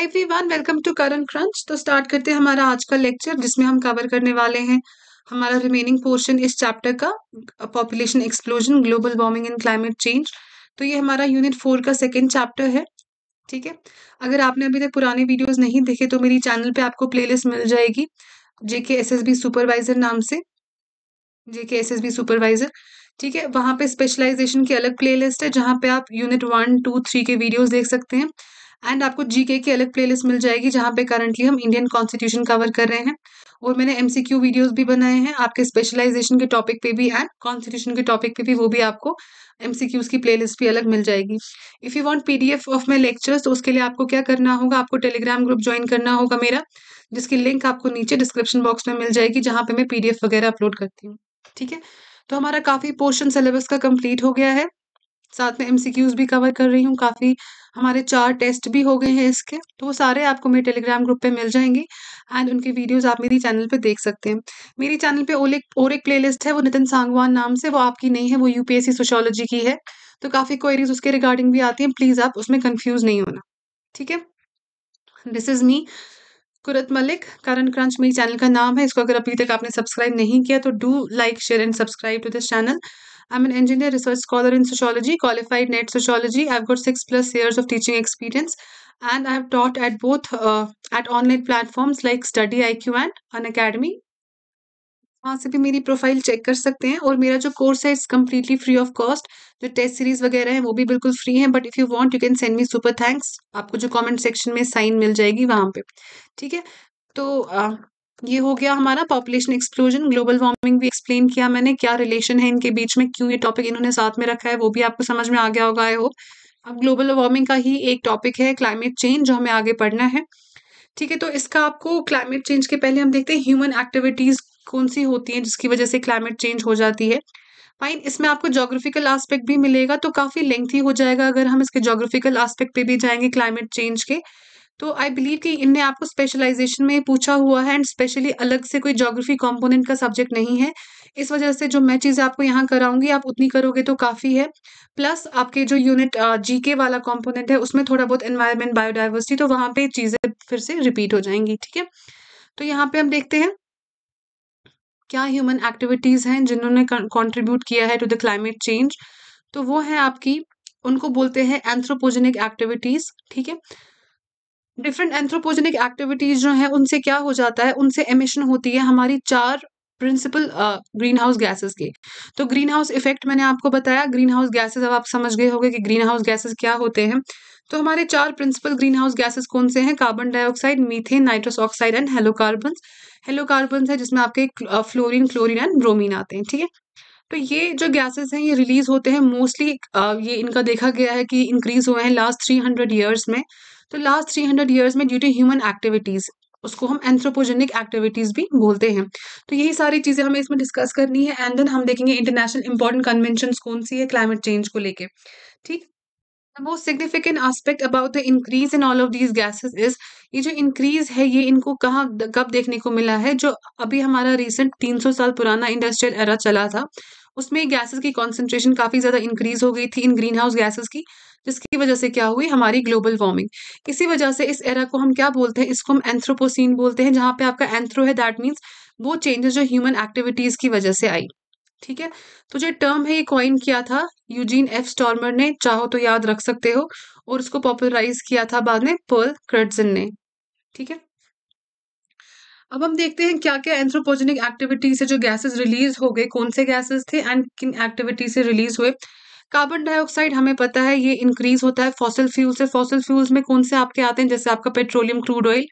Every everyone welcome to Current Crunch तो start करते हैं हमारा आज का लेक्चर जिसमें हम कवर करने वाले हैं हमारा रिमेनिंग पोर्शन इस चैप्टर का population explosion global warming and climate change तो ये हमारा यूनिट फोर का सेकेंड चैप्टर है ठीक है अगर आपने अभी तक पुराने वीडियोज नहीं देखे तो मेरी चैनल पर आपको लिस्ट मिल जाएगी J K S S B supervisor नाम से J K S S B supervisor ठीक है वहाँ पे स्पेशलाइजेशन की अलग प्लेलिस्ट है जहाँ पे आप यूनिट वन टू थ्री के वीडियोस देख सकते हैं एंड आपको जीके की अलग प्लेलिस्ट मिल जाएगी जहाँ पे करंटली हम इंडियन कॉन्स्टिट्यूशन कवर कर रहे हैं और मैंने एमसीक्यू वीडियोस भी बनाए हैं आपके स्पेशलाइजेशन के टॉपिक पे भी एंड कॉन्स्टिट्यूशन के टॉपिक पे भी वो भी आपको एमसीक्यूज की प्लेलिस्ट भी अलग मिल जाएगी if you want PDF of my lectures तो उसके लिए आपको क्या करना होगा आपको टेलीग्राम ग्रुप ज्वाइन करना होगा मेरा जिसकी लिंक आपको नीचे डिस्क्रिप्शन बॉक्स में मिल जाएगी जहाँ पे मैं पीडीएफ वगैरह अपलोड करती हूँ ठीक है तो हमारा काफ़ी पोर्शन सिलेबस का कंप्लीट हो गया है साथ में एमसीक्यूज भी कवर कर रही हूँ काफ़ी हमारे चार टेस्ट भी हो गए हैं इसके तो वो सारे आपको मेरे टेलीग्राम ग्रुप पे मिल जाएंगे एंड उनके वीडियोस आप मेरी चैनल पे देख सकते हैं मेरी चैनल पे ओले और एक प्लेलिस्ट है वो नितिन सांगवान नाम से वो आपकी नहीं है वो यूपीएससी सोशोलॉजी की है तो काफ़ी क्वेरीज उसके रिगार्डिंग भी आती हैं प्लीज़ आप उसमें कन्फ्यूज़ नहीं होना ठीक है this is me Qurat Malik Current Crunch मेरी चैनल का नाम है इसको अगर अभी तक आपने सब्सक्राइब नहीं किया तो do like share and subscribe to this channel I'm an engineer research scholar in sociology, qualified net sociology. I've got six plus years of teaching experience and I've taught at both uh, at online platforms like Study IQ and An Academy. वहाँ से भी मेरी profile check कर सकते हैं और मेरा जो कोर्स है it's completely free of cost जो टेस्ट सीरीज वगैरह है वो भी बिल्कुल फ्री है but if you want you can send me super thanks आपको जो कमेंट सेक्शन में साइन मिल जाएगी वहाँ पे ठीक है तो ये हो गया हमारा पॉपुलेशन एक्सप्लोजन ग्लोबल वार्मिंग भी एक्सप्लेन किया मैंने क्या रिलेशन है इनके बीच में क्यों ये टॉपिक इन्होंने साथ में रखा है वो भी आपको समझ में आ गया होगा आई होप अब ग्लोबल वार्मिंग का ही एक टॉपिक है क्लाइमेट चेंज जो हमें आगे पढ़ना है ठीक है तो इसका आपको क्लाइमेट चेंज के पहले हम देखते हैं ह्यूमन एक्टिविटीज़ कौन सी होती हैं जिसकी वजह से क्लाइमेट चेंज हो जाती है फाइन इसमें आपको जोग्राफिकल आस्पेक्ट भी मिलेगा तो काफ़ी लेंथी हो जाएगा अगर हम इसके जोग्राफिकल आस्पेक्ट पे भी जाएंगे क्लाइमेट चेंज के तो आई बिलीव कि इनने आपको स्पेशलाइजेशन में पूछा हुआ है एंड स्पेशली अलग से कोई जोग्राफी कॉम्पोनेंट का सब्जेक्ट नहीं है इस वजह से जो मैं चीज़ें आपको यहाँ कराऊंगी आप उतनी करोगे तो काफ़ी है प्लस आपके जो यूनिट जीके वाला कॉम्पोनेंट है उसमें थोड़ा बहुत एनवायरमेंट बायोडाइवर्सिटी तो वहाँ पे चीज़ें फिर से रिपीट हो जाएंगी ठीक है तो यहाँ पे हम देखते हैं क्या ह्यूमन एक्टिविटीज़ हैं जिन्होंने कॉन्ट्रीब्यूट किया है टू द क्लाइमेट चेंज तो वो है आपकी उनको बोलते हैं एंथ्रोपोजेनिक एक्टिविटीज़ ठीक है डिफरेंट एंथ्रोपोजेनिक एक्टिविटीज जो है उनसे क्या हो जाता है उनसे एमिशन होती है हमारी चार प्रिंसिपल ग्रीन हाउस गैसेस के तो ग्रीन हाउस इफेक्ट मैंने आपको बताया ग्रीन हाउस गैसेस अब आप समझ गए होंगे कि ग्रीन हाउस गैसेस क्या होते हैं तो हमारे चार प्रिंसिपल ग्रीन हाउस गैसेस कौन से हैं carbon dioxide methane nitrous oxide and halocarbon halocarbon है जिसमें आपके फ्लोरिन क्लोरिन एंड ब्रोमिन आते हैं ठीक है तो ये जो गैसेस हैं ये रिलीज होते हैं मोस्टली ये इनका देखा गया है कि इंक्रीज हुए हैं लास्ट थ्री हंड्रेड ईयर्स में तो लास्ट थ्री हंड्रेड ईयर्स में ड्यू टू ह्यूमन एक्टिविटीज़ उसको हम एंथ्रोपोजेनिक एक्टिविटीज़ भी बोलते हैं तो यही सारी चीज़ें हमें इसमें डिस्कस करनी है एंड देन हम देखेंगे इंटरनेशनल इंपॉर्टेंट कन्वेंशन कौन सी है क्लाइमेट चेंज को लेके ठीक the most significant aspect about the increase in all of these gases is ये जो इंक्रीज है ये इनको कहाँ कब देखने को मिला है जो अभी हमारा रिसेंट 300 साल पुराना इंडस्ट्रियल एरा चला था उसमें गैसेस की कॉन्सेंट्रेशन काफ़ी ज़्यादा इंक्रीज हो गई थी इन ग्रीन हाउस गैसेस की जिसकी वजह से क्या हुई हमारी ग्लोबल वार्मिंग इसी वजह से इस एरा को हम क्या बोलते हैं इसको हम एंथ्रोपोसिन बोलते हैं जहां पे आपका एंथ्रो है दैट मीन्स वो चेंजेस जो ह्यूमन एक्टिविटीज की वजह से आई ठीक है तो जो टर्म है ये कॉइन किया था यूजीन एफ स्टॉर्मर ने चाहो तो याद रख सकते हो और उसको पॉपुलराइज किया था बाद में पर्ल क्रेडजन ने ठीक है अब हम देखते हैं क्या क्या एंथ्रोपोजेनिक एक्टिविटी से जो गैसेस रिलीज हो गए कौन से गैसेस थे एंड किन एक्टिविटीज से रिलीज हुए कार्बन डाइऑक्साइड हमें पता है ये इंक्रीज होता है फॉसिल फ्यूल से फॉसिल फ्यूल्स में कौन से आपके आते हैं जैसे आपका पेट्रोलियम क्रूड ऑयल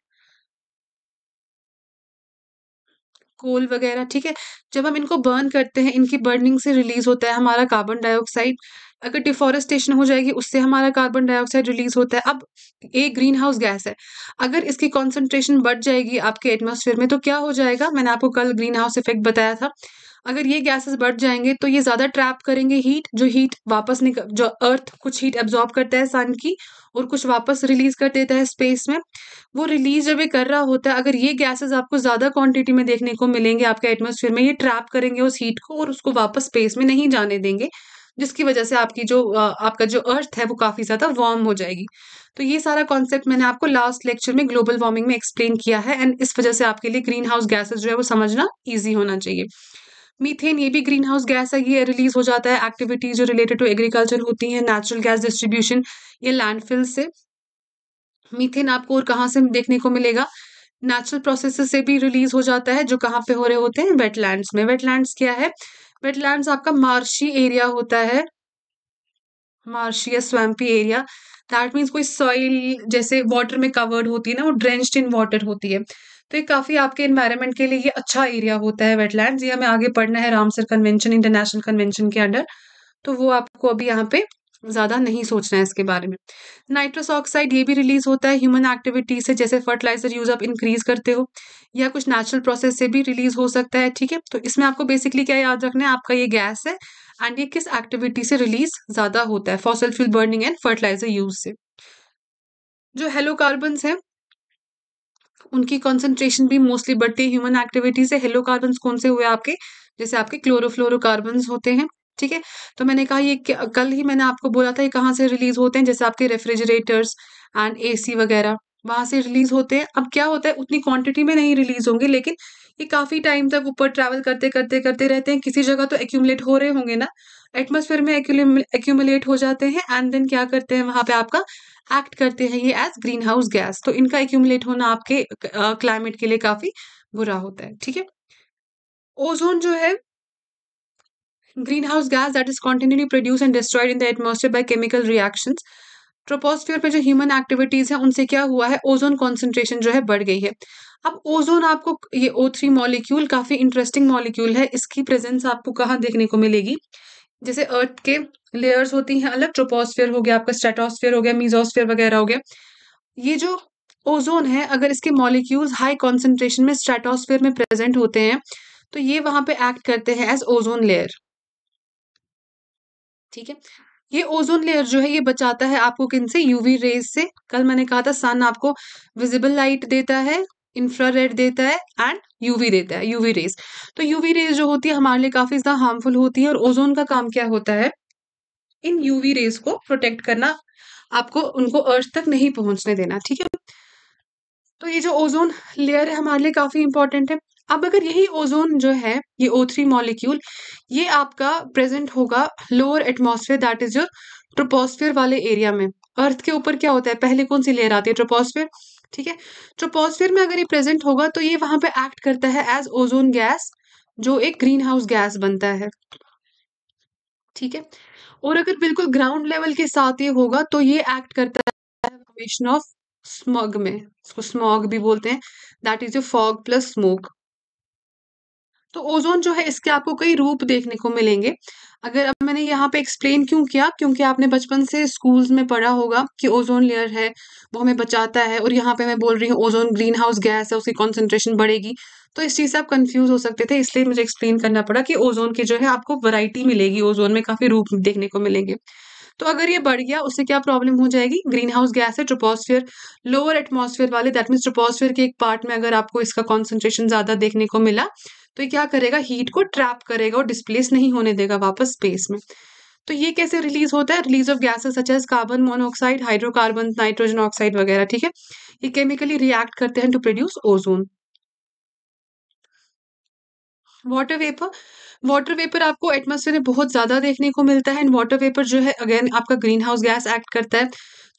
कोल वगैरह ठीक है जब हम इनको बर्न करते हैं इनकी बर्निंग से रिलीज होता है हमारा कार्बन डाइऑक्साइड अगर डिफॉरेस्टेशन हो जाएगी उससे हमारा कार्बन डाइऑक्साइड रिलीज होता है अब ये ग्रीन हाउस गैस है अगर इसकी कॉन्सेंट्रेशन बढ़ जाएगी आपके एटमोसफेयर में तो क्या हो जाएगा मैंने आपको कल ग्रीन हाउस इफेक्ट बताया था अगर ये गैसेस बढ़ जाएंगे तो ये ज़्यादा ट्रैप करेंगे हीट जो हीट वापस निकल जो अर्थ कुछ हीट एब्जॉर्ब करता है सन की और कुछ वापस रिलीज कर देता है स्पेस में वो रिलीज जब ये कर रहा होता है अगर ये गैसेस आपको ज़्यादा क्वांटिटी में देखने को मिलेंगे आपके एटमोसफेयर में ये ट्रैप करेंगे उस हीट को और उसको वापस स्पेस में नहीं जाने देंगे जिसकी वजह से आपकी जो आपका जो अर्थ है वो काफ़ी ज़्यादा वार्म हो जाएगी तो ये सारा कॉन्सेप्ट मैंने आपको लास्ट लेक्चर में ग्लोबल वार्मिंग में एक्सप्लेन किया है एंड इस वजह से आपके लिए ग्रीन हाउस गैसेज जो है वो समझना ईजी होना चाहिए मीथेन ये भी ग्रीन हाउस गैस है ये रिलीज हो जाता है एक्टिविटीज जो रिलेटेड टू एग्रीकल्चर होती है नेचुरल गैस डिस्ट्रीब्यूशन ये लैंडफिल से मीथेन आपको और कहाँ से देखने को मिलेगा नेचुरल प्रोसेस से भी रिलीज हो जाता है जो कहाँ पे हो रहे होते हैं वेटलैंड्स में वेटलैंड्स क्या है वेटलैंड्स आपका मार्शी एरिया होता है मार्शी या स्वैम्पी एरिया दैट मीन्स कोई सॉइल जैसे वाटर में कवर्ड होती है ना वो ड्रेंच्ड इन वाटर होती है तो ये काफ़ी आपके इन्वायरमेंट के लिए ये अच्छा एरिया होता है वेटलैंड ये हमें आगे पढ़ना है रामसर कन्वेंशन इंटरनेशनल कन्वेंशन के अंडर तो वो आपको अभी यहाँ पे ज़्यादा नहीं सोचना है इसके बारे में नाइट्रस ऑक्साइड ये भी रिलीज होता है ह्यूमन एक्टिविटी से जैसे फर्टिलाइजर यूज़ आप इंक्रीज करते हो या कुछ नेचुरल प्रोसेस से भी रिलीज हो सकता है ठीक है तो इसमें आपको बेसिकली क्या याद रखना है आपका ये गैस है एंड ये किस एक्टिविटी से रिलीज ज़्यादा होता है fossil fuel burning and fertiliser use से जो हेलो कार्बन्स हैं उनकी कॉन्सेंट्रेशन भी मोस्टली बढ़ती है ह्यूमन एक्टिविटी से हेलो कार्बन कौन से हुए आपके जैसे आपके क्लोरोफ्लोरोकार्बन होते हैं ठीक है तो मैंने कहा ये कल ही मैंने आपको बोला था ये कहाँ से रिलीज होते हैं जैसे आपके रेफ्रिजरेटर्स एंड एसी वगैरह वहां से रिलीज होते हैं अब क्या होता है उतनी क्वांटिटी में नहीं रिलीज होंगे लेकिन ये काफी टाइम तक ऊपर ट्रैवल करते करते करते रहते हैं किसी जगह तो एक्यूमलेट हो रहे होंगे ना एटमोसफेयर में एक्यूमुलेट हो जाते हैं एंड देन क्या करते हैं वहां पे आपका एक्ट करते हैं ये एज ग्रीन हाउस गैस तो इनका एक्यूमुलेट होना आपके क्लाइमेट के लिए काफ़ी बुरा होता है ठीक है ओजोन जो है green house gas that is continuously produce and destroyed in the atmosphere by chemical reaction troposphere पे जो ह्यूमन एक्टिविटीज है उनसे क्या हुआ है ओजोन कॉन्सेंट्रेशन जो है बढ़ गई है अब ओजोन आपको ये ओ थ्री मॉलिक्यूल काफ़ी इंटरेस्टिंग मॉलिक्यूल है इसकी प्रेजेंस आपको कहाँ देखने को मिलेगी जैसे अर्थ के लेयर्स होती हैं अलग ट्रोपोस्फेयर हो गया आपका स्ट्रेटोस्फेयर हो गया मीजोस्फेयर वगैरह हो गया ये जो ओजोन है अगर इसके मॉलिक्यूल्स हाई कॉन्सेंट्रेशन में स्ट्रेटोस्फेयर में प्रेजेंट होते हैं तो ये वहां पे एक्ट करते हैं एज ओजोन लेयर ठीक है ये ओजोन लेयर जो है ये बचाता है आपको किन से यूवी रेज से कल मैंने कहा था सन आपको विजिबल लाइट देता है इंफ्रारेड देता है एंड यूवी देता है यूवी रेज तो यूवी रेज जो होती है हमारे लिए काफी ज्यादा हार्मफुल होती है और ओजोन का काम क्या होता है इन यूवी रेज को प्रोटेक्ट करना आपको उनको अर्थ तक नहीं पहुंचने देना ठीक है तो ये जो ओजोन लेयर है हमारे लिए काफी इंपॉर्टेंट है अब अगर यही ओजोन जो है ये ओ थ्री मॉलिक्यूल ये आपका प्रेजेंट होगा lower atmosphere that is your troposphere वाले एरिया में अर्थ के ऊपर क्या होता है पहले कौन सी लेयर आती है ट्रोपोस्फेयर ठीक है ट्रोपोस्फेयर तो में अगर ये प्रेजेंट होगा तो ये वहां पे एक्ट करता है एज ओजोन गैस जो एक ग्रीन हाउस गैस बनता है ठीक है और अगर बिल्कुल ग्राउंड लेवल के साथ ये होगा तो ये एक्ट करता है कमीशन ऑफ स्मॉग में इसको स्मॉग भी बोलते हैं that is a fog plus smoke तो ओजोन जो है इसके आपको कई रूप देखने को मिलेंगे अगर अब मैंने यहाँ पे एक्सप्लेन क्यों किया क्योंकि आपने बचपन से स्कूल्स में पढ़ा होगा कि ओजोन लेयर है वो हमें बचाता है और यहाँ पे मैं बोल रही हूँ ओजोन ग्रीन हाउस गैस है उसकी कॉन्सेंट्रेशन बढ़ेगी तो इस चीज़ से आप कन्फ्यूज़ हो सकते थे इसलिए मुझे एक्सप्लेन करना पड़ा कि ओजोन की जो है आपको वराइटी मिलेगी ओजोन में काफ़ी रूप देखने को मिलेंगे तो अगर ये बढ़ गया उससे क्या प्रॉब्लम हो जाएगी ग्रीन हाउस गैस है ट्रोपोस्फियर लोअर एटमोसफियर वाले दैट मीन्स ट्रोपोस्फियर के एक पार्ट में अगर आपको इसका कॉन्सेंट्रेशन ज़्यादा देखने को मिला तो ये क्या करेगा हीट को ट्रैप करेगा और डिस्प्लेस नहीं होने देगा वापस स्पेस में तो ये कैसे रिलीज होता है release of gases such as carbon monoxide hydrocarbon nitrogen oxide वगैरह ठीक है ये केमिकली रिएक्ट करते हैं to produce ozone water vapour water vapour आपको एटमोसफेयर में बहुत ज़्यादा देखने को मिलता है एंड वाटर वेपर जो है अगेन आपका ग्रीन हाउस गैस एक्ट करता है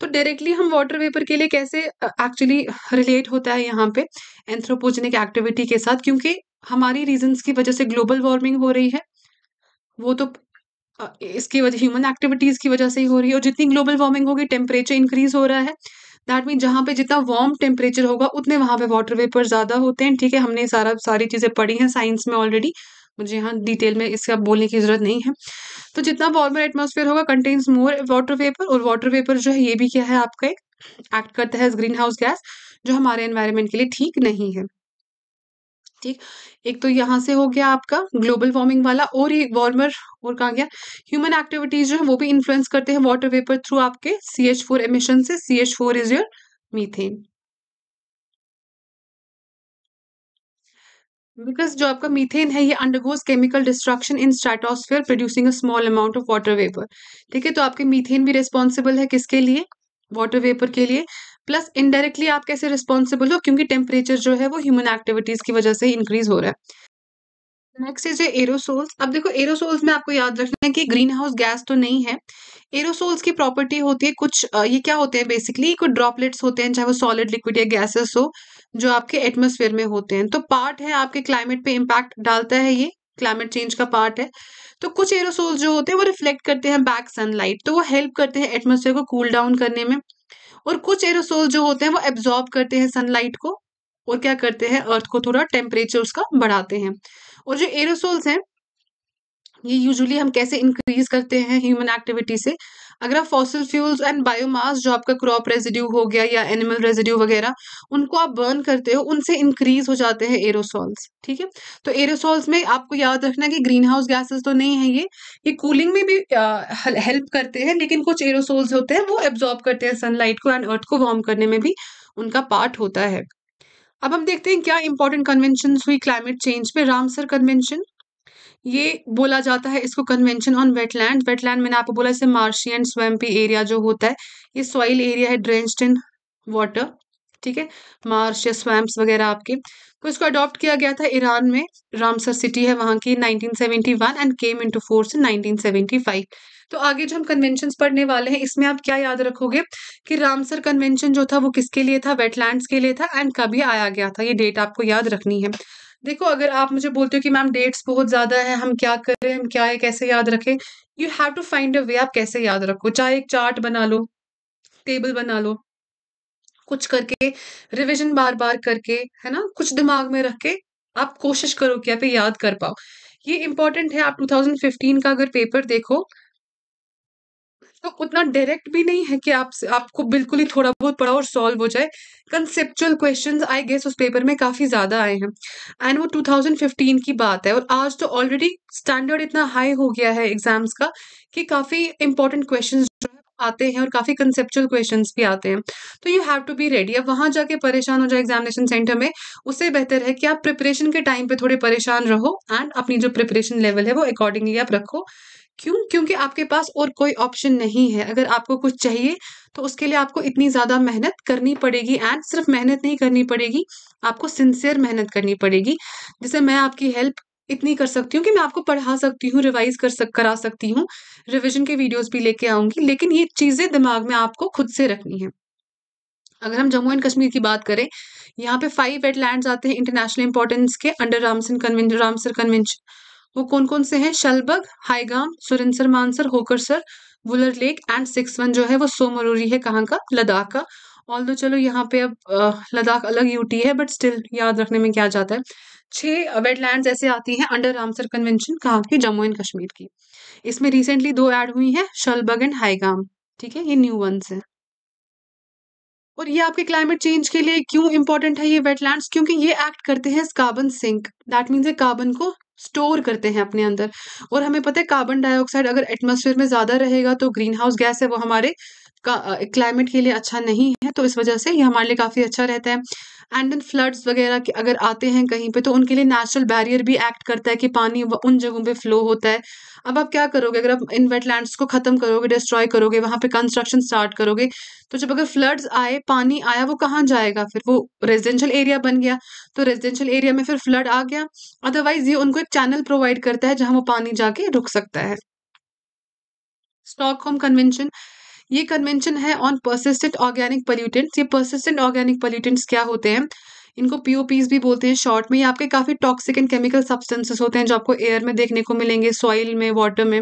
तो डायरेक्टली हम वाटर वेपर के लिए कैसे एक्चुअली रिलेट होता है यहाँ पे एंथ्रोपोजेनिक एक्टिविटी के साथ क्योंकि हमारी रीजंस की वजह से ग्लोबल वार्मिंग हो रही है वो तो इसकी वजह ह्यूमन एक्टिविटीज़ की वजह से ही हो रही है और जितनी ग्लोबल वार्मिंग होगी टेम्परेचर इंक्रीज हो रहा है दैट मीन जहाँ पे जितना वार्म टेम्परेचर होगा उतने वहाँ पे वाटर वेपर ज़्यादा होते हैं ठीक है हमने सारा सारी चीज़ें पढ़ी हैं साइंस में ऑलरेडी मुझे यहाँ डिटेल में इसका बोलने की ज़रूरत नहीं है तो जितना वार्मर एटमोसफेयर होगा कंटेन्स मोर वाटर वेपर और वाटर वेपर जो है ये भी क्या है आपका एक एक्ट करता है ग्रीन हाउस गैस जो हमारे एनवायरमेंट के लिए ठीक नहीं है ठीक एक तो यहाँ से हो गया आपका ग्लोबल वार्मिंग वाला और ये वार्मर और कहा गया ह्यूमन एक्टिविटीज जो है वो भी इन्फ्लुएंस करते हैं वाटर वेपर थ्रू आपके सी एच फोर एमिशन से C H four is your methane because जो आपका मीथेन है ये undergoes chemical destruction in stratosphere producing a small amount of water vapour ठीक है तो आपके मीथेन भी रिस्पॉन्सिबल है किसके लिए वाटर वेपर के लिए प्लस इनडायरेक्टली आप कैसे रिस्पॉन्सिबल हो क्योंकि टेम्परेचर जो है वो ह्यूमन एक्टिविटीज की वजह से इंक्रीज हो रहा है नेक्स्ट इज एरोसोल्स अब देखो एरोसोल्स में आपको याद रखना है कि ग्रीन हाउस गैस तो नहीं है एरोसोल्स की प्रॉपर्टी होती है कुछ ये क्या होते हैं बेसिकली कुछ ड्रॉपलेट्स होते हैं चाहे वो सॉलिड लिक्विड या गैसेस हो जो आपके एटमोसफेयर में होते हैं तो पार्ट है आपके क्लाइमेट पे इम्पैक्ट डालता है ये क्लाइमेट चेंज का पार्ट है तो कुछ एरोसोल्स जो होते हैं वो रिफ्लेक्ट करते हैं बैक सनलाइट तो वो हेल्प करते हैं एटमोसफेयर को कूल cool डाउन करने में और कुछ एरोसोल जो होते हैं वो एब्जॉर्ब करते हैं सनलाइट को और क्या करते हैं अर्थ को थोड़ा टेम्परेचर उसका बढ़ाते हैं और जो एरोसोल्स हैं ये यूजुअली हम कैसे इंक्रीज करते हैं ह्यूमन एक्टिविटी से अगर आप फॉसिल फ्यूल्स एंड बायोमास जो आपका क्रॉप रेजिड्यू हो गया या एनिमल रेजिड्यू वगैरह उनको आप बर्न करते हो उनसे इंक्रीज हो जाते हैं एरोसॉल्स ठीक है तो एरोसॉल्स में आपको याद रखना कि ग्रीन हाउस गैसेज तो नहीं है ये ये कूलिंग में भी हेल्प करते हैं लेकिन कुछ एरोसोल्स होते हैं वो एब्जॉर्ब करते हैं सनलाइट को एंड अर्थ को वार्म करने में भी उनका पार्ट होता है अब हम देखते हैं क्या इंपॉर्टेंट कन्वेंशन हुई क्लाइमेट चेंज पे रामसर कन्वेंशन ये बोला जाता है इसको कन्वेंशन ऑन वेटलैंड वेटलैंड मैंने आपको बोला इसे मार्शी एंड स्वैम्पी एरिया जो होता है ये सॉइल एरिया है ड्रेंस्ड इन वाटर ठीक है मार्श या स्वैम्प्स वगैरह आपके तो इसको अडॉप्ट किया गया था ईरान में रामसर सिटी है वहां की 1971 and came into force in 1975 तो आगे जो हम कन्वेंशन पढ़ने वाले हैं इसमें आप क्या याद रखोगे कि रामसर कन्वेंशन जो था वो किसके लिए था वेटलैंड्स के लिए था एंड कभी आया गया था ये डेट आपको याद रखनी है देखो अगर आप मुझे बोलते हो कि मैम डेट्स बहुत ज़्यादा है हम क्या करें हम क्या है कैसे याद रखें you have to find a way आप कैसे याद रखो चाहे एक चार्ट बना लो टेबल बना लो कुछ करके रिविजन बार बार करके है ना कुछ दिमाग में रख के आप कोशिश करो कि आप याद कर पाओ ये इंपॉर्टेंट है आप 2015 का अगर पेपर देखो तो उतना डायरेक्ट भी नहीं है कि आप आपको बिल्कुल ही थोड़ा बहुत पढ़ा और सॉल्व हो जाए कंसेप्चुअल क्वेश्चन आई गेस उस पेपर में काफ़ी ज़्यादा आए हैं एंड वो 2015 की बात है और आज तो ऑलरेडी स्टैंडर्ड इतना हाई हो गया है एग्जाम्स का कि काफ़ी इंपॉर्टेंट क्वेश्चन आते हैं और काफ़ी कंसेप्चुअल क्वेश्चन भी आते हैं तो you have to be ready अब वहाँ जाके परेशान हो जाए एग्जामिनेशन सेंटर में उससे बेहतर है कि आप प्रिपरेशन के टाइम पे थोड़े परेशान रहो एंड अपनी जो प्रिपरेशन लेवल है वो अकॉर्डिंगली आप रखो क्यों क्योंकि आपके पास और कोई ऑप्शन नहीं है अगर आपको कुछ चाहिए तो उसके लिए आपको इतनी ज़्यादा मेहनत करनी पड़ेगी एंड सिर्फ मेहनत नहीं करनी पड़ेगी आपको सिंसियर मेहनत करनी पड़ेगी जिससे मैं आपकी हेल्प इतनी कर सकती हूँ कि मैं आपको पढ़ा सकती हूँ रिवाइज कर सक करा सकती हूँ रिविजन के वीडियोज भी लेके आऊंगी लेकिन ये चीज़ें दिमाग में आपको खुद से रखनी है अगर हम जम्मू एंड कश्मीर की बात करें यहाँ पे फाइव वेटलैंड आते हैं इंटरनेशनल इंपॉर्टेंस के under Ramsar convention Ramsar convention वो कौन कौन से हैं Shallabugh Haigam Surinsar Mansar Hokersar Wular lake and six one जो है वो सोमरूरी है कहाँ का लद्दाख का ऑल दो चलो यहाँ पे अब लद्दाख अलग यूटी है बट स्टिल याद रखने में क्या जाता है छः वेटलैंड ऐसे आती हैं अंडर रामसर कन्वेंशन कहाँ की जम्मू एंड कश्मीर की इसमें रिसेंटली दो ऐड हुई हैं शलबग एंड हाईगाम ठीक है ये न्यू वंस हैं और ये आपके क्लाइमेट चेंज के लिए क्यों इंपॉर्टेंट है ये वेटलैंड्स क्योंकि ये एक्ट करते हैं कार्बन सिंक दैट मीन्स ये कार्बन को स्टोर करते हैं अपने अंदर और हमें पता है कार्बन डाइऑक्साइड अगर एटमोसफेयर में ज़्यादा रहेगा तो ग्रीन हाउस गैस है वो हमारे क्लाइमेट के लिए अच्छा नहीं है तो इस वजह से ये हमारे लिए काफ़ी अच्छा रहता है एंड देन फ्लड्स वगैरह के अगर आते हैं कहीं पे तो उनके लिए नेचुरल बैरियर भी एक्ट करता है कि पानी उन जगहों पे फ्लो होता है अब आप क्या करोगे अगर आप इन वेटलैंड्स को ख़त्म करोगे डिस्ट्रॉय करोगे वहां पे कंस्ट्रक्शन स्टार्ट करोगे तो जब अगर फ्लड्स आए पानी आया वो कहाँ जाएगा फिर वो रेजिडेंशियल एरिया बन गया तो रेजिडेंशियल एरिया में फिर फ्लड आ गया अदरवाइज ये उनको एक चैनल प्रोवाइड करता है जहाँ वो पानी जाके रुक सकता है स्टॉकहोम कन्वेंशन ये कन्वेंशन है ऑन परसिस्टेंट ऑर्गेनिक पोल्यूटेंट्स ये परसिस्टेंट ऑर्गेनिक पोल्यूटेंट्स क्या होते हैं इनको पीओपीज भी बोलते हैं शॉर्ट में ये आपके काफ़ी टॉक्सिक एंड केमिकल सब्सटेंसेस होते हैं जो आपको एयर में देखने को मिलेंगे सॉइल में वाटर में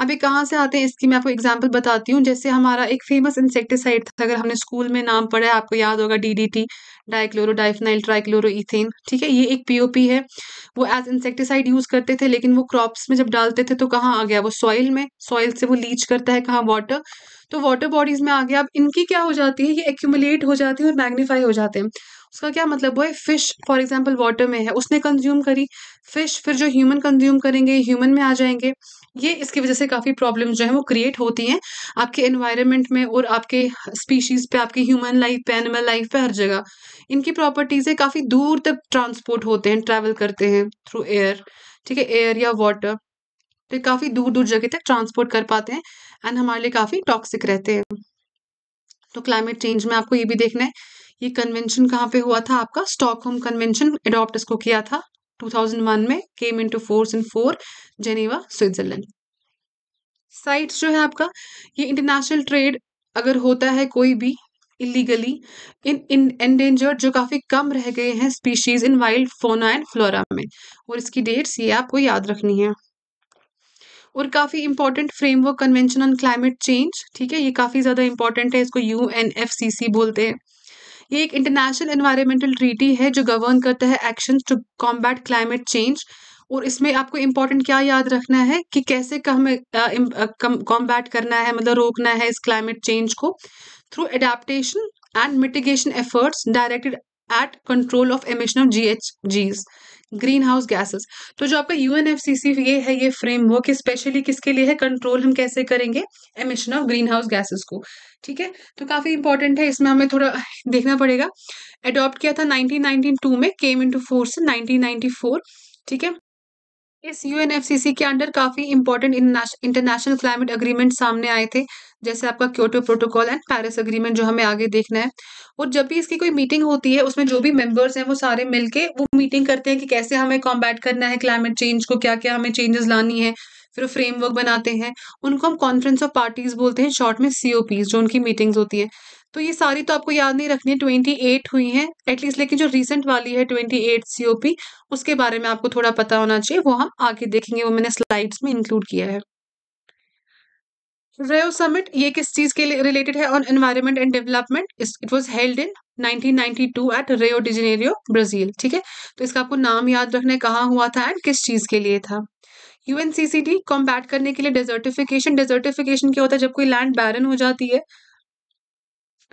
अब ये कहाँ से आते हैं इसकी मैं आपको एग्जाम्पल बताती हूँ जैसे हमारा एक फेमस इंसेक्टिसाइड था अगर हमने स्कूल में नाम पढ़ा है आपको याद होगा D D T dichloro diphenyl trichloro ethane ठीक है ये एक पीओपी है वो एज इंसेक्टिसाइड यूज़ करते थे लेकिन वो क्रॉप्स में जब डालते थे तो कहाँ आ गया वो सॉइल में सॉइल से वो लीच करता है कहाँ वाटर तो वाटर बॉडीज़ में आ गया अब इनकी क्या हो जाती है ये एक्यूमुलेट हो जाती है और मैग्नीफाई हो जाते हैं उसका क्या मतलब हुआ है फिश फॉर एग्जाम्पल वाटर में है उसने कंज्यूम करी फिश फिर जो ह्यूमन कंज्यूम करेंगे ह्यूमन में आ जाएंगे ये इसकी वजह से काफ़ी प्रॉब्लम्स जो है वो क्रिएट होती हैं आपके एनवायरनमेंट में और आपके स्पीशीज़ पे आपकी ह्यूमन लाइफ पे एनिमल लाइफ पे हर जगह इनकी प्रॉपर्टीज़ें काफ़ी दूर तक ट्रांसपोर्ट होते हैं ट्रैवल करते हैं थ्रू एयर ठीक है एयर या वाटर तो काफ़ी दूर दूर जगह तक ट्रांसपोर्ट कर पाते हैं एंड हमारे लिए काफ़ी टॉक्सिक रहते हैं तो क्लाइमेट चेंज में आपको ये भी देखना है ये कन्वेंशन कहाँ पे हुआ था आपका स्टॉक होम कन्वेंशन एडॉप्ट इसको किया था 2001 में came to force in four Geneva Switzerland CITES जो है आपका ये इंटरनेशनल ट्रेड अगर होता है कोई भी इलीगली इन इन एंडेंजर्ड जो काफ़ी कम रह गए हैं species in wild fauna and flora में और इसकी डेट्स ये आपको याद रखनी है और काफ़ी important framework convention on climate change ठीक है ये काफ़ी ज़्यादा इंपॉर्टेंट है इसको U N F C C बोलते हैं ये एक इंटरनेशनल इन्वायरमेंटल ट्रीटी है जो गवर्न करता है action to combat climate change और इसमें आपको इम्पोर्टेंट क्या याद रखना है कि कैसे हमें कॉम्बैट करना है मतलब रोकना है इस क्लाइमेट चेंज को through adaptation and mitigation efforts directed at control of emission of G H Gs greenhouse gases तो जो आपका यू ये है ये फ्रेमवर्क स्पेशली किसके लिए है कंट्रोल हम कैसे करेंगे emission of greenhouse gases को ठीक है तो काफ़ी इंपॉर्टेंट है इसमें हमें थोड़ा देखना पड़ेगा एडॉप्ट किया था 1992 में केम इनटू फोर्स 1994 ठीक है इस सी के अंडर काफ़ी इंपॉर्टेंट इंटरनेशनल क्लाइमेट अग्रीमेंट सामने आए थे जैसे आपका Kyoto protocol and Paris agreement जो हमें आगे देखना है और जब भी इसकी कोई मीटिंग होती है उसमें जो भी मेंबर्स हैं वो सारे मिलके वो मीटिंग करते हैं कि कैसे हमें कॉम्बैट करना है क्लाइमेट चेंज को क्या क्या हमें चेंजेस लानी है फिर फ्रेमवर्क बनाते हैं उनको हम कॉन्फ्रेंस ऑफ पार्टीज बोलते हैं शॉर्ट में पीज जो उनकी मीटिंग्स होती है तो ये सारी तो आपको याद नहीं रखनी है ट्वेंटी एट हुई हैं एटलीस्ट लेकिन जो रिसेंट वाली है ट्वेंटी एट सी उसके बारे में आपको थोड़ा पता होना चाहिए वो हम आगे देखेंगे वो मैंने स्लाइड्स में इंक्लूड किया है रेव समिट ये किस चीज के रिलेटेड है on environment and development it was held in 1992 at Rio de Janeiro Brazil ठीक है तो इसका आपको नाम याद रखना है हुआ था एंड किस चीज के लिए था यूएनसीसीडी कॉम्बैट करने के लिए डेजर्टिफिकेशन डेजर्टिफिकेशन क्या होता है जब कोई लैंड बैरन हो जाती है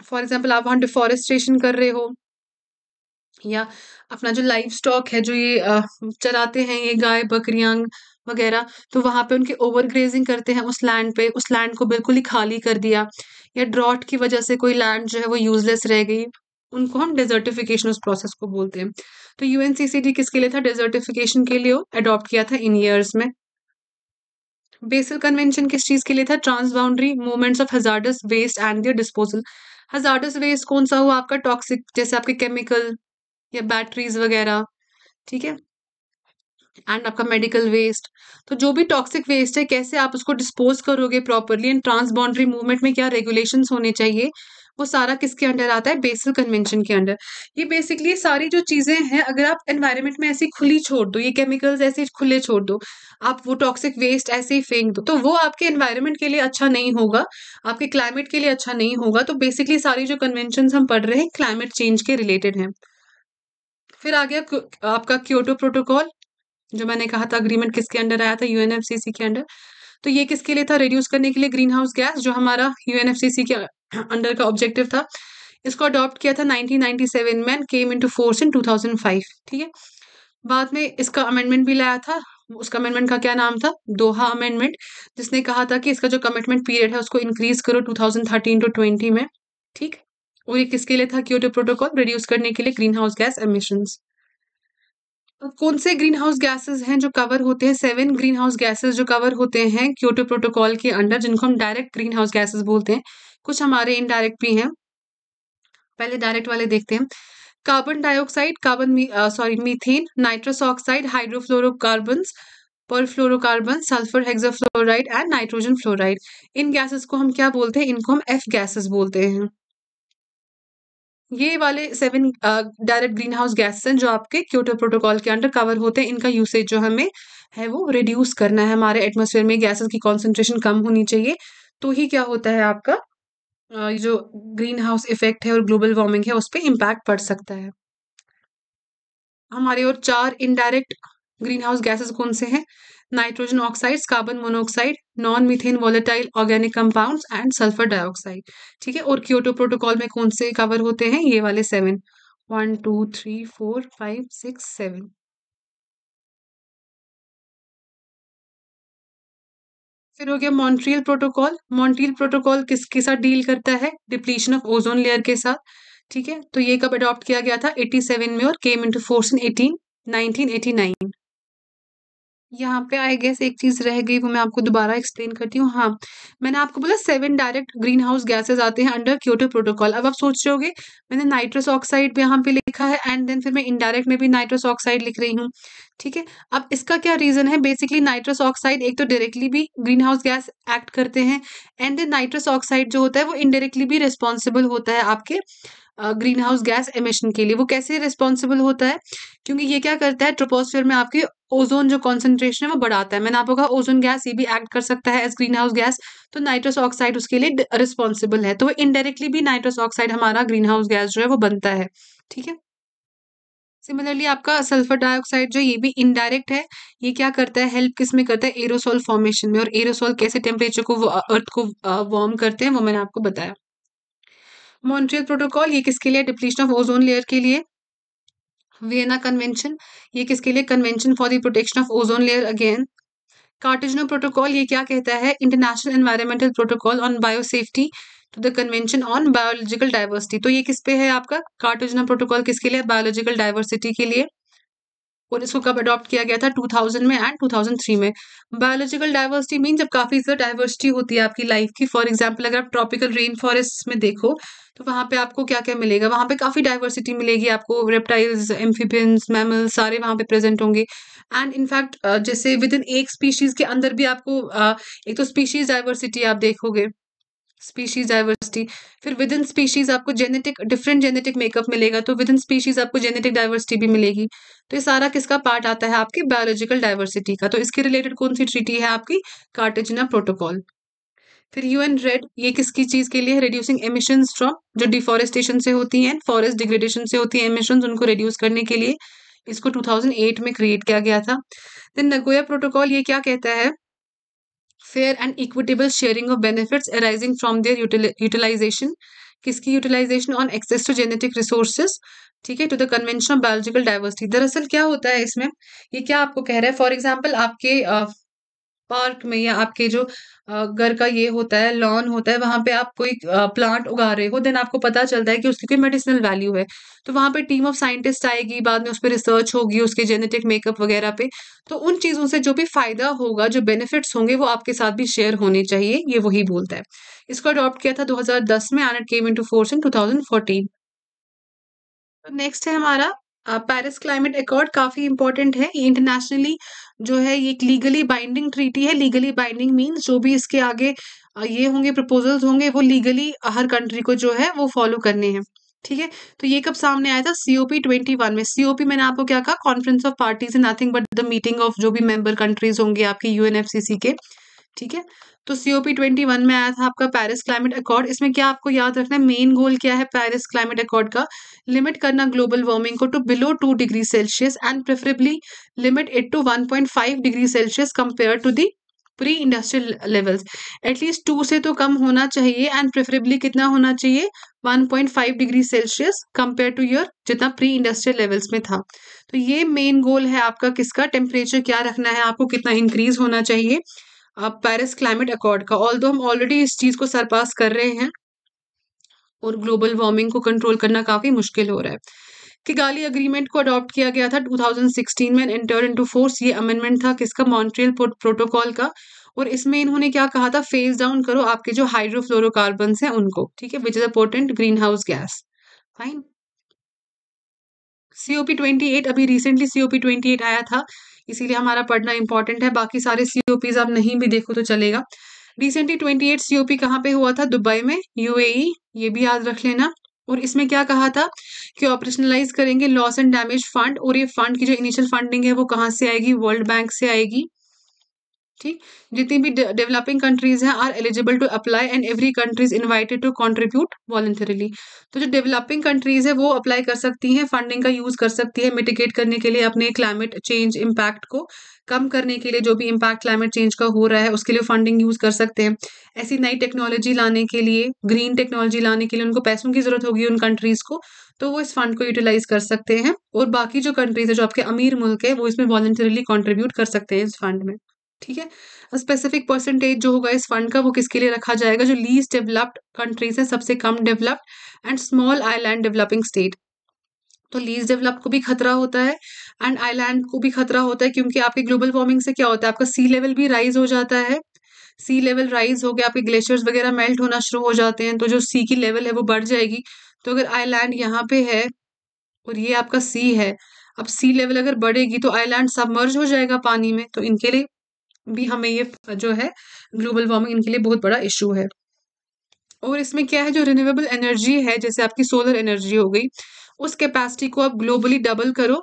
फॉर एग्जाम्पल आप वहां डिफॉरेस्ट्रेशन कर रहे हो या अपना जो लाइव स्टॉक है जो ये चराते हैं ये गाय बकरियां वगैरह तो वहाँ पे उनके ओवर ग्रेजिंग करते हैं उस लैंड पे उस लैंड को बिल्कुल ही खाली कर दिया या ड्रॉट की वजह से कोई लैंड जो है वो यूजलेस रह गई उनको हम डेजर्टिफिकेशन उस प्रोसेस को बोलते हैं तो यूएनसीसीडी किसके लिए था डेजर्टिफिकेशन के लिए अडॉप्ट किया था इन ईयर्स में बेसल कन्वेंशन किस चीज के लिए था transboundary movements of hazardous waste and their disposal hazardous waste कौन सा हुआ आपका टॉक्सिक जैसे आपके केमिकल या बैटरीज वगैरह ठीक है एंड आपका मेडिकल वेस्ट तो जो भी टॉक्सिक वेस्ट है कैसे आप उसको डिस्पोज करोगे प्रॉपरली एंड ट्रांसबाउंड्री मूवमेंट में क्या रेगुलेशन होने चाहिए वो सारा किसके अंडर आता है बेसल कन्वेंशन के अंडर ये बेसिकली सारी जो चीज़ें हैं अगर आप एनवायरनमेंट में ऐसी खुली छोड़ दो ये केमिकल्स ऐसे खुले छोड़ दो आप वो टॉक्सिक वेस्ट ऐसे ही फेंक दो तो वो आपके एनवायरनमेंट के लिए अच्छा नहीं होगा आपके क्लाइमेट के लिए अच्छा नहीं होगा तो बेसिकली सारी जो कन्वेंशन हम पढ़ रहे हैं क्लाइमेट चेंज के रिलेटेड हैं फिर आ गया आपका क्योटो प्रोटोकॉल जो मैंने कहा था अग्रीमेंट किसके अंडर आया था यूएनएफसीसी के अंडर तो ये किसके लिए था रिड्यूस करने के लिए ग्रीन हाउस गैस जो हमारा यूएनएफसीसी के अंडर का ऑब्जेक्टिव था इसको अडॉप्ट किया था 1997 में केम इनटू फोर्स इन 2005 ठीक है बाद में इसका अमेंडमेंट भी लाया था उसका अमेंडमेंट का क्या नाम था दोहा अमेंडमेंट जिसने कहा था कि इसका जो कमिटमेंट पीरियड है उसको इंक्रीज करो टू थर्टीन टू ट्वेंटी में ठीक और ये किसके लिए था क्योटो प्रोटोकॉल रिड्यूस करने के लिए ग्रीन हाउस गैस एमिशन अब कौन से ग्रीन हाउस गैसेज हैं जो कवर होते हैं सेवन ग्रीन हाउस गैसेज जो कवर होते हैं क्योटो प्रोटोकॉल के अंडर जिनको हम डायरेक्ट ग्रीन हाउस गैसेज बोलते हैं कुछ हमारे इनडायरेक्ट भी हैं पहले डायरेक्ट वाले देखते हैं carbon dioxide carbon sorry methane nitrous oxide hydrofluorocarbon perfluorocarbon sulphur hexafluoride and nitrogen fluoride इन गैसेस को हम क्या बोलते हैं इनको हम एफ गैसेस बोलते हैं ये वाले seven direct green greenhouse gases हैं जो आपके क्योटो प्रोटोकॉल के अंडर कवर होते हैं इनका यूसेज जो हमें है वो रिड्यूस करना है हमारे एटमोसफेयर में गैसेस की कॉन्सेंट्रेशन कम होनी चाहिए तो ही क्या होता है आपका जो ग्रीन हाउस इफेक्ट है और ग्लोबल वार्मिंग है उस पर इम्पैक्ट पड़ सकता है हमारे और चार इनडायरेक्ट ग्रीन हाउस गैसेज कौन से हैं nitrogen oxide carbon monoxide non methane volatile organic compounds and sulphur dioxide ठीक है और क्योटो प्रोटोकॉल में कौन से कवर होते हैं ये वाले seven one two three four five six seven फिर हो गया मॉन्ट्रियल प्रोटोकॉल मॉन्ट्रियल प्रोटोकॉल किसके साथ डील करता है डिप्लीशन ऑफ ओजोन लेयर के साथ ठीक है तो ये कब अडॉप्ट किया गया था 87 में और came into force in eighteen nineteen eighty nine यहाँ पे आई गेस एक चीज़ रह गई वो मैं आपको दोबारा एक्सप्लेन करती हूँ हाँ मैंने आपको बोला seven direct green house gases आते हैं अंडर क्योटो प्रोटोकॉल अब आप सोच रहे होगे मैंने नाइट्रस ऑक्साइड भी यहाँ पे लिखा है एंड देन फिर मैं इनडायरेक्ट में भी नाइट्रस ऑक्साइड लिख रही हूँ ठीक है अब इसका क्या रीज़न है बेसिकली नाइट्रस ऑक्साइड एक तो डायरेक्टली भी ग्रीन हाउस गैस एक्ट करते हैं एंड देन नाइट्रस ऑक्साइड जो होता है वो इनडायरेक्टली भी रिस्पॉन्सिबल होता है आपके ग्रीन हाउस गैस एमिशन के लिए वो कैसे रिस्पॉन्सिबल होता है क्योंकि ये क्या करता है ट्रोपोस्फेयर में आपके ओजोन जो कॉन्सेंट्रेशन है वो बढ़ाता है मैंने आपको कहा ओजोन गैस ये भी एक्ट कर सकता है एज ग्रीन हाउस गैस तो नाइट्रस ऑक्साइड उसके लिए रिस्पॉन्सिबल है तो वो इनडायरेक्टली भी नाइट्रस ऑक्साइड हमारा ग्रीन हाउस गैस जो है वो बनता है ठीक है सिमिलरली आपका सल्फर डाइऑक्साइड जो ये भी इनडायरेक्ट है ये क्या करता है हेल्प किस में करता है एरोसोल फॉर्मेशन में और एरोसोल कैसे टेम्परेचर को अर्थ को वार्म करते हैं वो मैंने आपको बताया मॉन्ट्रियल प्रोटोकॉल ये किसके लिए डिप्लीशन ऑफ ओजोन लेयर के लिए वियना कन्वेंशन ये किसके लिए convention for the protection of ozone layer again Cartagena protocol ये क्या कहता है international environmental protocol on biosafety to the convention on biological diversity तो ये किस पे है आपका कार्टिजनो प्रोटोकॉल किसके लिए बायोलॉजिकल डाइवर्सिटी के लिए और इसको कब अडॉप्ट किया गया था 2000 में एंड 2003 में बायोलॉजिकल डाइवर्सिटी मीन जब काफ़ी ज़्यादा डाइवर्सिटी होती है आपकी लाइफ की फॉर एग्जाम्पल अगर आप ट्रॉपिकल रेन फॉरेस्ट में देखो तो वहाँ पे आपको क्या क्या मिलेगा वहाँ पे काफ़ी डाइवर्सिटी मिलेगी आपको रेप्टाइल्स एम्फीबियंस मैमल्स सारे वहाँ पे प्रेजेंट होंगे एंड इनफैक्ट जैसे विद इन एक स्पीशीज़ के अंदर भी आपको एक तो स्पीशीज़ डाइवर्सिटी आप देखोगे स्पीशीज डाइवर्सिटी फिर विद इन स्पीशीज आपको जेनेटिक डिफरेंट जेनेटिक मेकअप मिलेगा तो विद इन स्पीशीज आपको जेनेटिक डाइवर्सिटी भी मिलेगी तो ये सारा किसका पार्ट आता है आपकी बायोलॉजिकल डाइवर्सिटी का तो इसके रिलेटेड कौन सी ट्रीटी है आपकी कार्टेजना प्रोटोकॉल फिर यू एन रेड ये किसकी चीज के लिए रिड्यूसिंग एमिशन फ्रॉम जो डिफॉरेस्टेशन से होती है फॉरेस्ट डिग्रेडेशन से होती है एमिशन उनको रिड्यूस करने के लिए इसको 2008 में क्रिएट किया गया था देन नगोया प्रोटोकॉल ये क्या कहता है fair and equitable sharing of benefit arising from their utilisation किसकी utilisation on access to genetic resources ठीक है to the convention of biological diversity दरअसल क्या होता है इसमें ये क्या आपको कह रहा है फॉर एग्जाम्पल आपके uh, पार्क में या आपके जो घर का ये होता है लॉन होता है वहां पे आप कोई प्लांट उगा रहे हो देन आपको पता चलता है कि उसकी कोई मेडिसिनल वैल्यू है तो वहाँ पे टीम ऑफ साइंटिस्ट आएगी बाद में उस पर रिसर्च होगी उसके जेनेटिक मेकअप वगैरह पे तो उन चीज़ों से जो भी फ़ायदा होगा जो बेनिफिट्स होंगे वो आपके साथ भी शेयर होने चाहिए ये वही बोलता है इसको अडॉप्ट किया था 2010 में and it came into force in 2014 next है हमारा पेरिस क्लाइमेट अकॉर्ड काफ़ी इंपॉर्टेंट है इंटरनेशनली जो है ये एक लीगली बाइंडिंग ट्रीटी है लीगली बाइंडिंग मीन्स जो भी इसके आगे ये होंगे प्रपोजल्स होंगे वो लीगली हर कंट्री को जो है वो फॉलो करने हैं ठीक है तो ये कब सामने आया था सीओपी ट्वेंटी वन में सीओपी मैंने आपको क्या कहा conference of parties in nothing but the meeting of जो भी मेंबर कंट्रीज होंगे आपकी यूएनएफसीसी के ठीक है तो सीओपी ट्वेंटी वन में आया था आपका पेरिस क्लाइमेट अकॉर्ड इसमें क्या आपको याद रखना है मेन गोल क्या है पेरिस क्लाइमेट अकॉर्ड का लिमिट करना ग्लोबल वार्मिंग को to below two degree Celsius and preferably limit it to one point five degree Celsius compare to the pre industrial levels at least two से तो कम होना चाहिए and preferably कितना होना चाहिए 1.5 degree Celsius compare to your जितना pre industrial levels में था तो ये मेन गोल है आपका किसका टेम्परेचर क्या रखना है आपको कितना इंक्रीज होना चाहिए पेरिस क्लाइमेट अकॉर्ड का ऑल हम ऑलरेडी इस चीज़ को सरपास कर रहे हैं और ग्लोबल वार्मिंग को कंट्रोल करना काफ़ी मुश्किल हो रहा है कि गाली अग्रीमेंट को अडॉप्ट किया गया था 2016 में एंटर इनटू फोर्स ये अमेंडमेंट था किसका मॉन्ट्रियल प्रोटोकॉल का और इसमें इन्होंने क्या कहा था फेज डाउन करो आपके जो हाइड्रोफ्लोरोकार्बन हैं उनको ठीक है which is important green house gas fine COP twenty eight अभी रिसेंटली सीओपी ट्वेंटी एट आया था इसीलिए हमारा पढ़ना इंपॉर्टेंट है बाकी सारे सीओपी आप नहीं भी देखो तो चलेगा रिसेंटली ट्वेंटी एट सीओपी कहाँ पे हुआ था दुबई में यूएई e, ये भी याद रख लेना और इसमें क्या कहा था कि ऑपरेशनलाइज करेंगे लॉस एंड डैमेज फंड और ये फंड की जो इनिशियल फंडिंग है वो कहाँ से आएगी वर्ल्ड बैंक से आएगी ठीक जितनी भी डेवलपिंग कंट्रीज हैं are eligible to apply and every country is invited to contribute voluntarily तो जो डेवलपिंग कंट्रीज है वो अप्लाई कर सकती हैं फंडिंग का यूज़ कर सकती है मिटिगेट करने के लिए अपने क्लाइमेट चेंज इम्पैक्ट को कम करने के लिए जो भी इम्पैक्ट क्लाइमेट चेंज का हो रहा है उसके लिए फंडिंग यूज़ कर सकते हैं ऐसी नई टेक्नोलॉजी लाने के लिए ग्रीन टेक्नोलॉजी लाने के लिए उनको पैसों की ज़रूरत होगी उन कंट्रीज़ को तो वो इस फंड को यूटिलाइज कर सकते हैं और बाकी जो कंट्रीज़ है जो आपके अमीर मुल्क है वो इसमें वॉलंटरीली कॉन्ट्रीब्यूट कर सकते हैं इस फंड में ठीक है स्पेसिफिक परसेंटेज जो होगा इस फंड का वो किसके लिए रखा जाएगा जो लीस्ट डेवलप्ड कंट्रीज है सबसे कम developed and small island developing state तो लीज डेवलप को भी खतरा होता है एंड आईलैंड को भी खतरा होता है क्योंकि आपके ग्लोबल वार्मिंग से क्या होता है आपका सी लेवल भी राइज हो जाता है सी लेवल राइज हो गया आपके ग्लेशियर्स वगैरह मेल्ट होना शुरू हो जाते हैं तो जो सी की लेवल है वो बढ़ जाएगी तो अगर आईलैंड यहाँ पे है और ये आपका सी है अब सी लेवल अगर बढ़ेगी तो आईलैंड सबमर्ज हो जाएगा पानी में तो इनके लिए भी हमें ये जो है ग्लोबल वार्मिंग इनके लिए बहुत बड़ा इशू है और इसमें क्या है जो रिन्यूएबल एनर्जी है जैसे आपकी सोलर एनर्जी हो गई उस कैपेसिटी को आप ग्लोबली डबल करो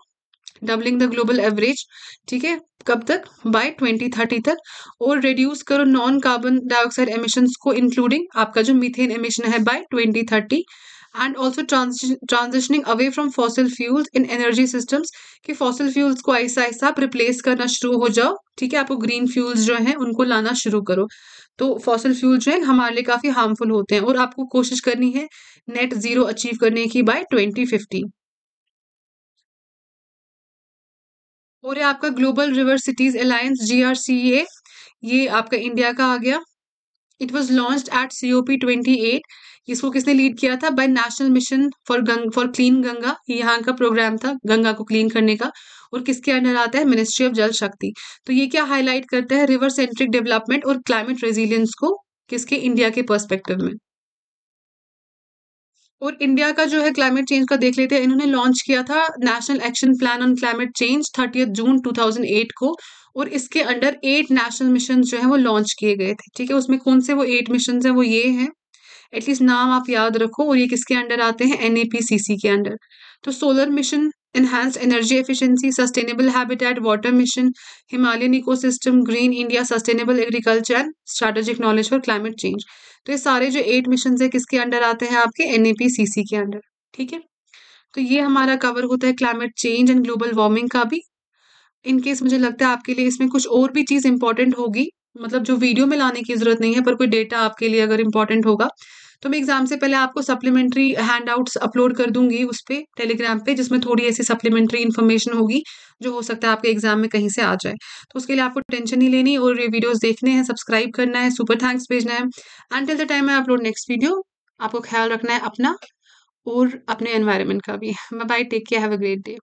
डबलिंग द ग्लोबल एवरेज ठीक है कब तक बाय 2030 तक और रिड्यूस करो नॉन कार्बन डाइऑक्साइड एमिशंस को इंक्लूडिंग आपका जो मीथेन एमिशन है by 2030 and also transitioning away from fossil fuels in energy systems कि फॉसिल फ्यूल्स को ऐसा ऐसा आप रिप्लेस करना शुरू हो जाओ ठीक है आपको ग्रीन फ्यूल्स जो हैं उनको लाना शुरू करो तो फॉसिल फ्यूल जो है हमारे लिए काफ़ी हार्मफुल होते हैं और आपको कोशिश करनी है नेट जीरो अचीव करने की बाय ट्वेंटी और ये आपका global river cities alliance G R C A ये आपका इंडिया का आ गया it was launch at C O P twenty eight इसको किसने लीड किया था by national mission for Ganga for clean Ganga यहाँ का प्रोग्राम था गंगा को क्लीन करने का और किसके अंडर आता है मिनिस्ट्री ऑफ जल शक्ति तो ये क्या हाईलाइट करते हैं रिवर सेंट्रिक डेवलपमेंट और क्लाइमेट रेजिलियंस को किसके इंडिया के पर्सपेक्टिव में और इंडिया का जो है क्लाइमेट चेंज का देख लेते हैं इन्होंने लॉन्च किया था national action plan on climate change thirty June 2008 को और इसके अंडर एट नेशनल मिशन जो है वो लॉन्च किए गए थे ठीक है उसमें कौन से वो एट मिशन है वो ये हैं एटलीस्ट नाम आप याद रखो और ये किसके अंडर आते हैं एन के अंडर तो solar mission enhance energy efficiency sustainable habitat water mission Himalayan ecosystem green India sustainable agriculture and strategic knowledge for climate change तो ये सारे जो एट मिशन है किसके अंडर आते हैं आपके एन के अंडर ठीक है तो ये हमारा कवर होता है climate change and global warming का भी इनकेस मुझे लगता है आपके लिए इसमें कुछ और भी चीज़ इंपॉर्टेंट होगी मतलब जो वीडियो में लाने की ज़रूरत नहीं है पर कोई डेटा आपके लिए अगर इंपॉर्टेंट होगा तो मैं एग्ज़ाम से पहले आपको सप्लीमेंट्री हैंड आउट्स अपलोड कर दूंगी उस पर टेलीग्राम पे जिसमें थोड़ी ऐसी सप्लीमेंट्री इन्फॉर्मेशन होगी जो हो सकता है आपके एग्जाम में कहीं से आ जाए तो उसके लिए आपको टेंशन नहीं लेनी और ये वीडियोज़ देखने हैं सब्सक्राइब करना है सुपर थैंक्स भेजना है and till the time I upload next video आपको ख्याल रखना है अपना और अपने एनवायरमेंट का भी bye take care have a great day